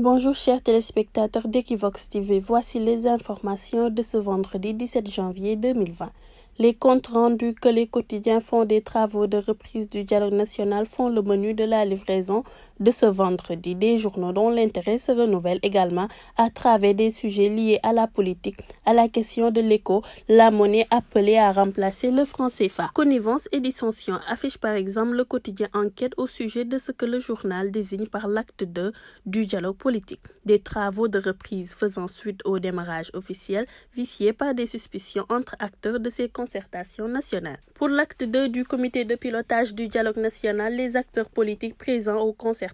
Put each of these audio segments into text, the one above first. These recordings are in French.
Bonjour chers téléspectateurs d'Equivox TV, voici les informations de ce vendredi 17 janvier 2020. Les comptes rendus que les quotidiens font des travaux de reprise du dialogue national font le menu de la livraison de ce vendredi. Des journaux dont l'intérêt se renouvelle également à travers des sujets liés à la politique, à la question de l'écho, la monnaie appelée à remplacer le franc CFA. Connivence et dissension affichent par exemple le quotidien enquête au sujet de ce que le journal désigne par l'acte 2 du dialogue politique. Des travaux de reprise faisant suite au démarrage officiel vicié par des suspicions entre acteurs de ces concertations nationales. Pour l'acte 2 du comité de pilotage du dialogue national, les acteurs politiques présents au concert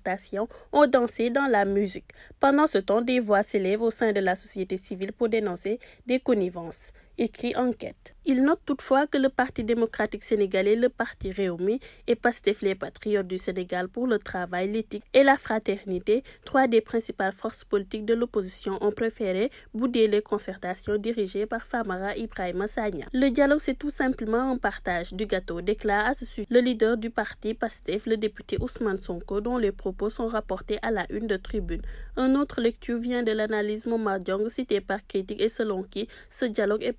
ont dansé dans la musique. Pendant ce temps, des voix s'élèvent au sein de la société civile pour dénoncer des connivences écrit Enquête. Il note toutefois que le Parti démocratique sénégalais, le Parti Réumi et PASTEF les patriotes du Sénégal pour le travail, l'éthique et la fraternité, trois des principales forces politiques de l'opposition ont préféré bouder les concertations dirigées par Famara Ibrahim Sagna. Le dialogue, c'est tout simplement un partage du gâteau, déclare à ce sujet le leader du parti PASTEF, le député Ousmane Sonko, dont les propos sont rapportés à la une de tribune. Une autre lecture vient de l'analyse Momadjong citée par Critique et selon qui ce dialogue est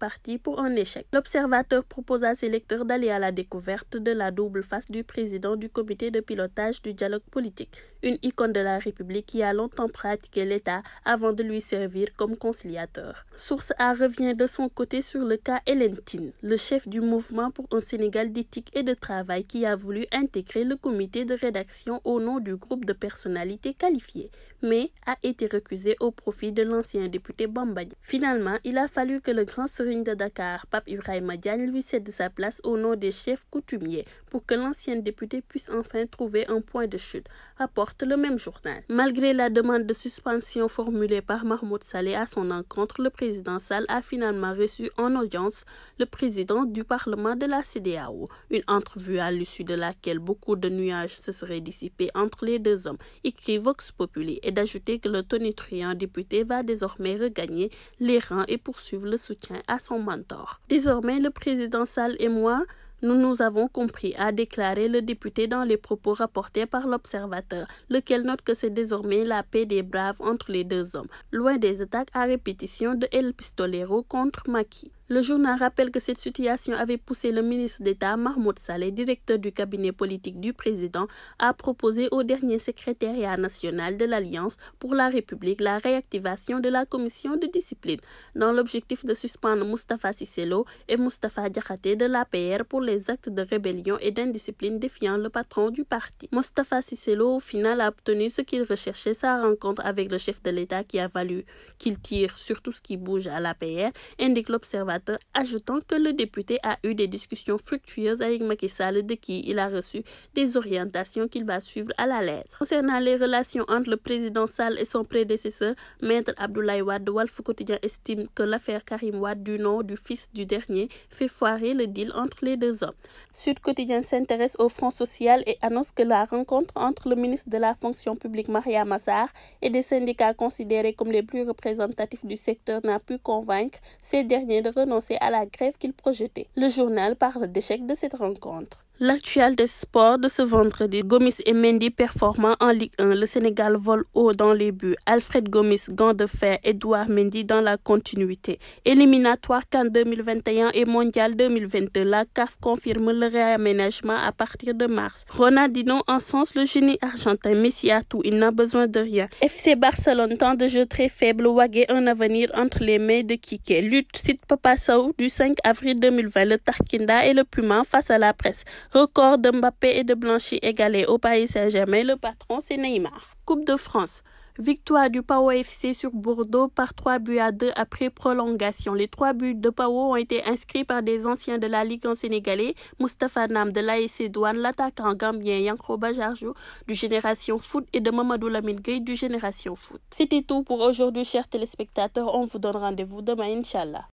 pour un échec. L'observateur propose à ses lecteurs d'aller à la découverte de la double face du président du comité de pilotage du dialogue politique, une icône de la République qui a longtemps pratiqué l'État avant de lui servir comme conciliateur. Source A revient de son côté sur le cas Elentine, le chef du mouvement pour un Sénégal d'éthique et de travail qui a voulu intégrer le comité de rédaction au nom du groupe de personnalités qualifiées, mais a été recusé au profit de l'ancien député Bambadi. Finalement, il a fallu que le grand Serigne de Dakar, Pape Ibrahim Diagne, lui cède sa place au nom des chefs coutumiers pour que l'ancienne député puisse enfin trouver un point de chute, apporte le même journal. Malgré la demande de suspension formulée par Mahmoud Saleh à son encontre, le président Sall a finalement reçu en audience le président du Parlement de la CDAO, une entrevue à l'issue de laquelle beaucoup de nuages se seraient dissipés entre les deux hommes, écrit Vox Populi, et d'ajouter que le tonitruant député va désormais regagner les rangs et poursuivre le soutien à mentor. Désormais, le président Sall et moi, nous nous avons compris, a déclaré le député dans les propos rapportés par l'observateur, lequel note que c'est désormais la paix des braves entre les deux hommes, loin des attaques à répétition de El Pistolero contre Maki. Le journal rappelle que cette situation avait poussé le ministre d'État Mahmoud Saleh, directeur du cabinet politique du président, à proposer au dernier secrétariat national de l'Alliance pour la République la réactivation de la commission de discipline dans l'objectif de suspendre Mustafa Sisselo et Mustafa Diakhaté de l'APR pour les actes de rébellion et d'indiscipline défiant le patron du parti. Mustafa Sisselo au final a obtenu ce qu'il recherchait sa rencontre avec le chef de l'État qui a valu qu'il tire sur tout ce qui bouge à l'APR, indique l'observation ajoutant que le député a eu des discussions fructueuses avec Macky Sall de qui il a reçu des orientations qu'il va suivre à la lettre. Concernant les relations entre le président Sall et son prédécesseur, Maître Abdoulaye Wade Walf Quotidien estime que l'affaire Karim Wade du nom du fils du dernier fait foirer le deal entre les deux hommes. Sud Quotidien s'intéresse au front social et annonce que la rencontre entre le ministre de la fonction publique Maria Massar et des syndicats considérés comme les plus représentatifs du secteur n'a pu convaincre ces derniers de à la grève qu'il projetait. Le journal parle d'échec de cette rencontre. L'actuel des sports de ce vendredi, Gomis et Mendy performant en Ligue 1, le Sénégal vole haut dans les buts. Alfred Gomis, gant de fer, Edouard Mendy dans la continuité. Éliminatoire CAN 2021 et Mondial 2022, la CAF confirme le réaménagement à partir de mars. Ronaldinho sens le génie argentin, Messi a tout, il n'a besoin de rien. FC Barcelone, temps de jeu très faible, Wagé un avenir entre les mains de Kike. Lutte, site Papa du 5 avril 2020, le Tarkinda et le Puma face à la presse. Record de Mbappé et de Blanchi égalés au Pays Saint-Germain, le patron c'est Neymar. Coupe de France. Victoire du PAO FC sur Bordeaux par 3 buts à 2 après prolongation. Les 3 buts de PAO ont été inscrits par des anciens de la Ligue en sénégalais, Mustapha Nam de l'AEC Douane, l'attaquant gambien Yankro Bajarjou du Génération Foot et de Mamadou Lamine du Génération Foot. C'était tout pour aujourd'hui, chers téléspectateurs. On vous donne rendez-vous demain, Inch'Allah.